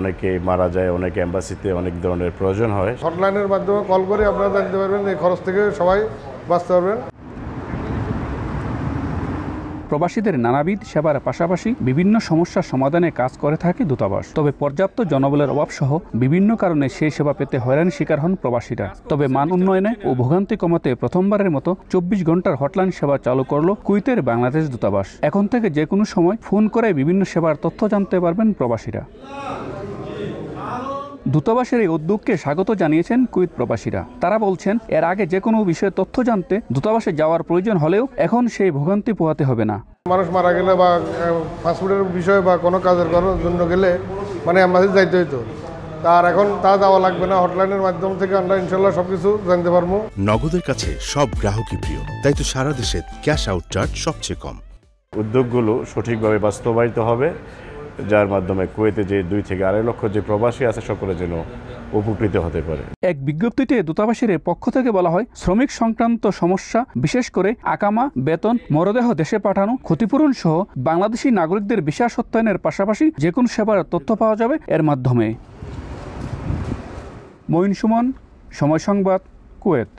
অনেকে মারা যায় অনেক অ্যাম্বাসিতে অনেক ধরনের প্রয়োজন হয় হটলাইনের মাধ্যমে কল করে আপনারা জানতে পারবেন এই খরচ থেকে সবাই বাঁচতে পারবেন প্রবাসীদের নানাবিধ সেবার পাশাপাশি বিভিন্ন সমস্যার সমাধানে কাজ করে থাকে দূতাবাস তবে পর্যাপ্ত জনবলের অভাব সহ বিভিন্ন কারণে সেই সেবা পেতে হয়রানি শিকার হন প্রবাসীরা তবে মান উন্নয়নে ও ভোগান্তি কমাতে প্রথমবারের মতো চব্বিশ ঘন্টার হটলাইন সেবা চালু করল কুইতের বাংলাদেশ দূতাবাস এখন থেকে যে কোনো সময় ফোন করে বিভিন্ন সেবার তথ্য জানতে পারবেন প্রবাসীরা দূতাবাসের এই উদ্যোগকে স্বাগত জানিয়েছেন কুয়েত প্রবাসীরা তারা বলছেন এর আগে যে কোনো বিষয়ে তথ্য জানতে দূতাবাসে যাওয়ার প্রয়োজন হলেও এখন সেই ভোগান্তি পোহাতে হবে না মানুষ মারা গেলে বা ফাস্টফুডের বিষয়ে বা কোনো কাজের করার জন্য গেলে মানে আমাদের যাইতে হইতো তার এখন তা যাওয়া লাগবে না হটলাইনের মাধ্যম থেকে আমরা ইনশাল্লাহ সবকিছু জানতে পারবো নগদের কাছে সব গ্রাহকই প্রিয় তাই তো সারা দেশে ক্যাশ আউট চার্জ সবচেয়ে কম উদ্যোগগুলো সঠিকভাবে বাস্তবায়িত হবে যার মাধ্যমে কুয়েতে যে দুই থেকে আড়াই লক্ষ যে প্রবাসী আছে সকলে যেন উপকৃত হতে পারে এক বিজ্ঞপ্তিতে দূতাবাসের পক্ষ থেকে বলা হয় শ্রমিক সংক্রান্ত সমস্যা বিশেষ করে আকামা বেতন মরদেহ দেশে পাঠানো ক্ষতিপূরণ সহ বাংলাদেশি নাগরিকদের বিশ্বাস সত্যায়নের পাশাপাশি যে কোনো সেবার তথ্য পাওয়া যাবে এর মাধ্যমে মঈন সুমন সময় সংবাদ কুয়েত